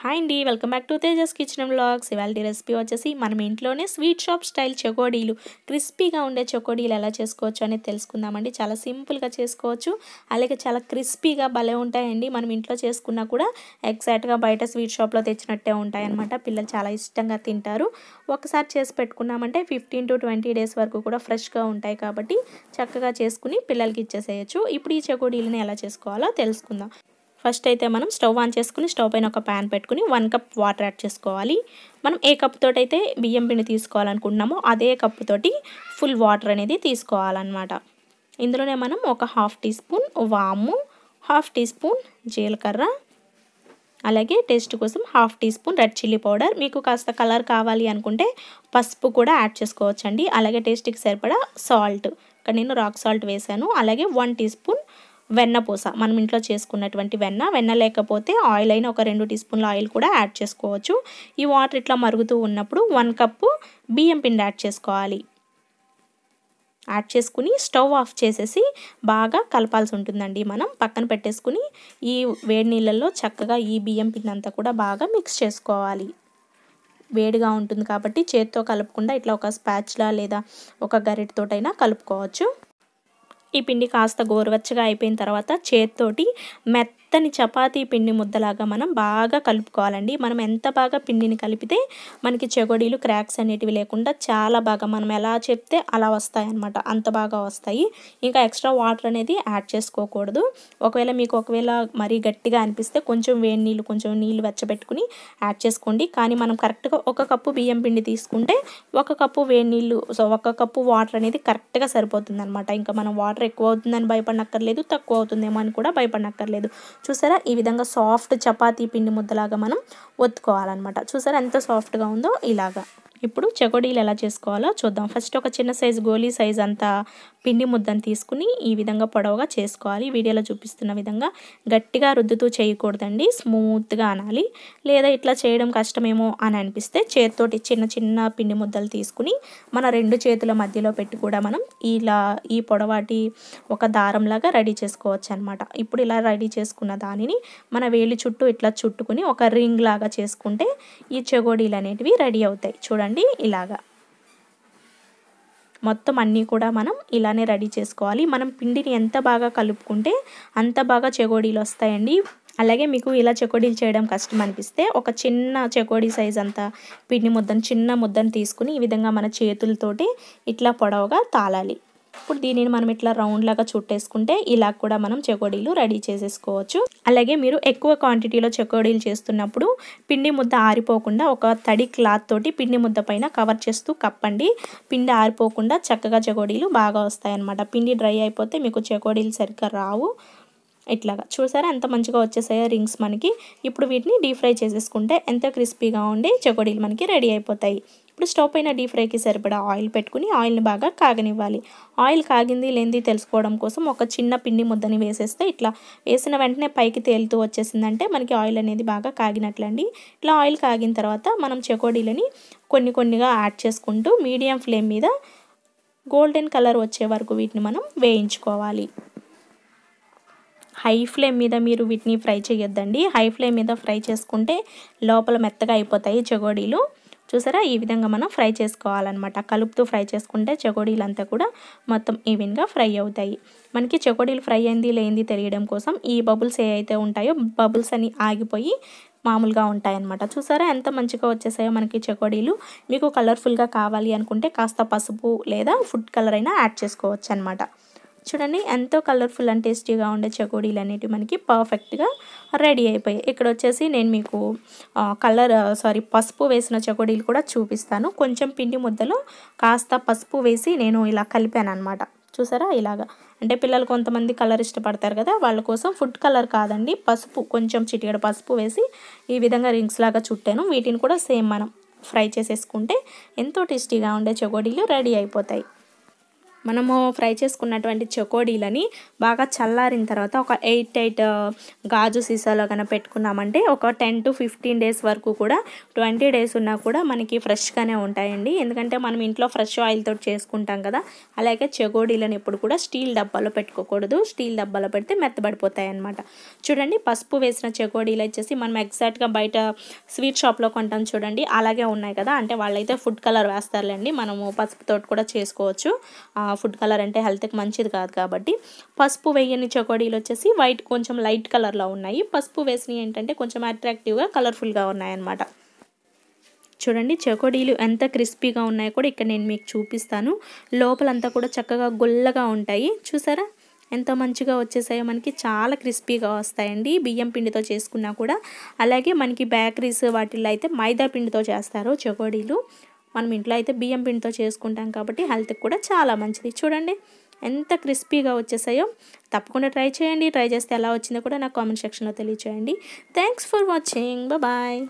hi అండి welcome back to Tejas kitchen blogs ఇవాళ recipe వచ్చేసి మనం ఇంట్లోనే స్వీట్ షాప్ స్టైల్ చకోడీలు క్రిస్పీగా ఉండే చకోడీలు ఎలా చేసుకోవచ్చు అనేది తెలుసుకుందామండి చాలా సింపుల్గా చేసుకోవచ్చు అలాగే చాలా క్రిస్పీగా భలే ఉంటాయండి మనం ఇంట్లో చేసుకున్నా కూడా ఎగ్జాక్ట్గా బయట స్వీట్ షాప్లో తెచ్చినట్టే ఉంటాయన్నమాట పిల్లలు చాలా ఇష్టంగా తింటారు ఒకసారి చేసి పెట్టుకున్నామంటే ఫిఫ్టీన్ టు ట్వంటీ డేస్ వరకు కూడా ఫ్రెష్గా ఉంటాయి కాబట్టి చక్కగా చేసుకుని పిల్లలకి ఇచ్చేసేయచ్చు ఇప్పుడు ఈ చకోడీలను ఎలా చేసుకోవాలో తెలుసుకుందాం ఫస్ట్ అయితే మనం స్టవ్ ఆన్ చేసుకుని స్టవ్ పైన ఒక ప్యాన్ పెట్టుకుని వన్ కప్ వాటర్ యాడ్ చేసుకోవాలి మనం ఏ కప్తో అయితే బియ్యం పిండి తీసుకోవాలనుకుంటున్నామో అదే తోటి ఫుల్ వాటర్ అనేది తీసుకోవాలన్నమాట ఇందులోనే మనం ఒక హాఫ్ టీ స్పూన్ వాము హాఫ్ టీ స్పూన్ జీలకర్ర అలాగే టేస్ట్ కోసం half teaspoon red chilli powder మీకు కాస్త కలర్ కావాలి అనుకుంటే పసుపు కూడా యాడ్ చేసుకోవచ్చండి అలాగే టేస్ట్కి సరిపడా సాల్ట్ ఇక్కడ నేను రాక్ సాల్ట్ వేశాను అలాగే వన్ టీ స్పూన్ వెన్నపూస మనం ఇంట్లో చేసుకున్నటువంటి వెన్న వెన్న లేకపోతే ఆయిల్ అయిన ఒక రెండు టీ స్పూన్ల ఆయిల్ కూడా యాడ్ చేసుకోవచ్చు ఈ వాటర్ ఇట్లా మరుగుతూ ఉన్నప్పుడు వన్ కప్పు బియ్యం పిండి యాడ్ చేసుకోవాలి యాడ్ చేసుకుని స్టవ్ ఆఫ్ చేసేసి బాగా కలపాల్సి ఉంటుందండి మనం పక్కన పెట్టేసుకుని ఈ వేడి నీళ్ళల్లో చక్కగా ఈ బియ్యం పిండి అంతా కూడా బాగా మిక్స్ చేసుకోవాలి వేడిగా ఉంటుంది కాబట్టి చేత్తో కలపకుండా ఇట్లా ఒక స్పాచ్లా లేదా ఒక గరిటతోటైనా కలుపుకోవచ్చు ఈ పిండి కాస్త గోరువెచ్చగా అయిపోయిన తర్వాత చేత్తోటి మెత్త మెత్తని చపాతీ పిండి ముద్దలాగా మనం బాగా కలుపుకోవాలండి మనం ఎంత బాగా పిండిని కలిపితే మనకి చెగొడీలు క్రాక్స్ అనేటివి లేకుండా చాలా బాగా మనం ఎలా చెప్తే అలా వస్తాయి అనమాట అంత బాగా వస్తాయి ఇంకా ఎక్స్ట్రా వాటర్ అనేది యాడ్ చేసుకోకూడదు ఒకవేళ మీకు ఒకవేళ మరీ గట్టిగా అనిపిస్తే కొంచెం వేడి నీళ్ళు కొంచెం నీళ్ళు వెచ్చబెట్టుకుని యాడ్ చేసుకోండి కానీ మనం కరెక్ట్గా ఒక కప్పు బియ్యం పిండి తీసుకుంటే ఒక కప్పు వేడి నీళ్ళు సో ఒక కప్పు వాటర్ అనేది కరెక్ట్గా సరిపోతుంది అనమాట ఇంకా మనం వాటర్ ఎక్కువ అవుతుందని భయపడనక్కర్లేదు తక్కువ అవుతుందేమో అని కూడా భయపడనక్కర్లేదు చూసారా ఈ విధంగా సాఫ్ట్ చపాతీ పిండి ముద్దలాగా మనం ఒత్తుకోవాలన్నమాట చూసారా ఎంత సాఫ్ట్గా ఉందో ఇలాగా ఇప్పుడు చెగోడీలు ఎలా చేసుకోవాలో చూద్దాం ఫస్ట్ ఒక చిన్న సైజు గోలీ సైజ్ అంతా పిండి ముద్దని తీసుకుని ఈ విధంగా పొడవుగా చేసుకోవాలి వీడియోలో చూపిస్తున్న విధంగా గట్టిగా రుద్దుతూ చేయకూడదండి స్మూత్గా అనాలి లేదా ఇట్లా చేయడం కష్టమేమో అని అనిపిస్తే చేతితోటి చిన్న చిన్న పిండి ముద్దలు తీసుకుని మన రెండు చేతుల మధ్యలో పెట్టి కూడా మనం ఇలా ఈ పొడవాటి ఒక దారంలాగా రెడీ చేసుకోవచ్చు అనమాట ఇప్పుడు ఇలా రెడీ చేసుకున్న దానిని మన వేలి చుట్టూ ఇట్లా చుట్టుకుని ఒక రింగ్ లాగా చేసుకుంటే ఈ చెగోడీలు అనేటివి రెడీ అవుతాయి చూడండి చూడండి ఇలాగా మొత్తం అన్నీ కూడా మనం ఇలానే రెడీ చేసుకోవాలి మనం పిండిని ఎంత బాగా కలుపుకుంటే అంత బాగా చెగోడీలు వస్తాయండి అలాగే మీకు ఇలా చెకోడీలు చేయడం కష్టం అనిపిస్తే ఒక చిన్న చెకోడీ సైజ్ అంతా పిండి ముద్దను చిన్న ముద్దను తీసుకుని ఈ విధంగా మన చేతులతోటి ఇట్లా పొడవుగా తాళాలి ఇప్పుడు దీనిని మనం ఇట్లా రౌండ్ లాగా చుట్టేసుకుంటే ఇలా కూడా మనం చెకోడీలు రెడీ చేసేసుకోవచ్చు అలాగే మీరు ఎక్కువ క్వాంటిటీలో చెకోడీలు చేస్తున్నప్పుడు పిండి ముద్ద ఆరిపోకుండా ఒక తడి క్లాత్ తోటి పిండి ముద్ద పైన కవర్ చేస్తూ కప్పండి పిండి ఆరిపోకుండా చక్కగా చెకోడీలు బాగా వస్తాయన్నమాట పిండి డ్రై అయిపోతే మీకు చెకోడీలు సరిగ్గా రావు ఇట్లాగా చూసారా ఎంత మంచిగా వచ్చేసాయో రింగ్స్ మనకి ఇప్పుడు వీటిని డీప్ ఫ్రై చేసేసుకుంటే ఎంత క్రిస్పీగా ఉండి చెకోడీలు మనకి రెడీ అయిపోతాయి ఇప్పుడు స్టవ్ పైన డీప్ ఫ్రైకి సరిపడా ఆయిల్ పెట్టుకుని ఆయిల్ని బాగా కాగనివ్వాలి ఆయిల్ కాగింది లేనిది తెలుసుకోవడం కోసం ఒక చిన్న పిండి ముద్దని వేసేస్తే ఇట్లా వేసిన వెంటనే పైకి తేలుతూ వచ్చేసిందంటే మనకి ఆయిల్ అనేది బాగా కాగినట్లండి ఇట్లా ఆయిల్ కాగిన తర్వాత మనం చెకోడీలని కొన్ని కొన్నిగా యాడ్ చేసుకుంటూ మీడియం ఫ్లేమ్ మీద గోల్డెన్ కలర్ వచ్చే వరకు వీటిని మనం వేయించుకోవాలి హై ఫ్లేమ్ మీద మీరు వీటిని ఫ్రై చేయొద్దండి హై ఫ్లేమ్ మీద ఫ్రై చేసుకుంటే లోపల మెత్తగా అయిపోతాయి చెగోడీలు చూసారా ఈ విధంగా మనం ఫ్రై చేసుకోవాలన్నమాట కలుపుతూ ఫ్రై చేసుకుంటే అంతా కూడా మొత్తం ఈవెన్గా ఫ్రై అవుతాయి మనకి చెకోడీలు ఫ్రై అయింది లేనిది తెలియడం కోసం ఈ బబుల్స్ ఏవైతే ఉంటాయో బబుల్స్ అని ఆగిపోయి మామూలుగా ఉంటాయన్నమాట చూసారా ఎంత మంచిగా వచ్చేసాయో మనకి చెకోడీలు మీకు కలర్ఫుల్గా కావాలి అనుకుంటే కాస్త పసుపు లేదా ఫుడ్ కలర్ అయినా యాడ్ చేసుకోవచ్చు అనమాట చూడండి ఎంతో కలర్ఫుల్ అండ్ టేస్టీగా ఉండే చకోడీలు అనేటివి మనకి పర్ఫెక్ట్గా రెడీ అయిపోయాయి ఇక్కడ వచ్చేసి నేను మీకు కలర్ సారీ పసుపు వేసిన చకోడీలు కూడా చూపిస్తాను కొంచెం పిండి ముద్దలో కాస్త పసుపు వేసి నేను ఇలా కలిపాను అనమాట చూసారా ఇలాగా అంటే పిల్లలు కొంతమంది కలర్ ఇష్టపడతారు కదా వాళ్ళ కోసం ఫుడ్ కలర్ కాదండి పసుపు కొంచెం చిటికడ పసుపు వేసి ఈ విధంగా రింగ్స్ లాగా చుట్టాను వీటిని కూడా సేమ్ మనం ఫ్రై చేసేసుకుంటే ఎంతో టేస్టీగా ఉండే చకోడీలు రెడీ అయిపోతాయి మనము ఫ్రై చేసుకున్నటువంటి చకోడీలని బాగా చల్లారిన తర్వాత ఒక ఎయిట్ ఎయిట్ గాజు సీసాలో కనుక పెట్టుకున్నామంటే ఒక టెన్ టు ఫిఫ్టీన్ డేస్ వరకు కూడా ట్వంటీ డేస్ ఉన్నా కూడా మనకి ఫ్రెష్గానే ఉంటాయండి ఎందుకంటే మనం ఇంట్లో ఫ్రెష్ ఆయిల్తో చేసుకుంటాం కదా అలాగే చకోడీలను ఎప్పుడు కూడా స్టీల్ డబ్బాలో పెట్టుకోకూడదు స్టీల్ డబ్బాలో పెడితే మెత్తబడిపోతాయి అనమాట చూడండి పసుపు వేసిన చకోడీలు వచ్చేసి మనం ఎగ్జాక్ట్గా బయట స్వీట్ షాప్లో కొంటాం చూడండి అలాగే ఉన్నాయి కదా అంటే వాళ్ళైతే ఫుడ్ కలర్ వేస్తారులేండి మనము పసుపుతోటి కూడా చేసుకోవచ్చు ఫుడ్ కలర్ అంటే హెల్త్కి మంచిది కాదు కాబట్టి పసుపు వేయని చకోడీలు వచ్చేసి వైట్ కొంచెం లైట్ కలర్లో ఉన్నాయి పసుపు వేసినవి ఏంటంటే కొంచెం అట్రాక్టివ్గా కలర్ఫుల్గా ఉన్నాయన్నమాట చూడండి చకోడీలు ఎంత క్రిస్పీగా ఉన్నాయో కూడా ఇక్కడ నేను మీకు చూపిస్తాను లోపలంతా కూడా చక్కగా గుల్లగా ఉంటాయి చూసారా ఎంత మంచిగా వచ్చేసాయో మనకి చాలా క్రిస్పీగా వస్తాయండి బియ్యం పిండితో చేసుకున్నా కూడా అలాగే మనకి బేకరీస్ వాటిల్లో అయితే మైదా పిండితో చేస్తారు చకోడీలు మనం ఇంట్లో అయితే బియ్యం పిండితో చేసుకుంటాం కాబట్టి హెల్త్కి కూడా చాలా మంచిది చూడండి ఎంత క్రిస్పీగా వచ్చేసాయో తప్పకుండా ట్రై చేయండి ట్రై చేస్తే ఎలా వచ్చిందో కూడా నాకు కామెంట్ సెక్షన్లో తెలియచేయండి థ్యాంక్స్ ఫర్ వాచింగ్ బాయ్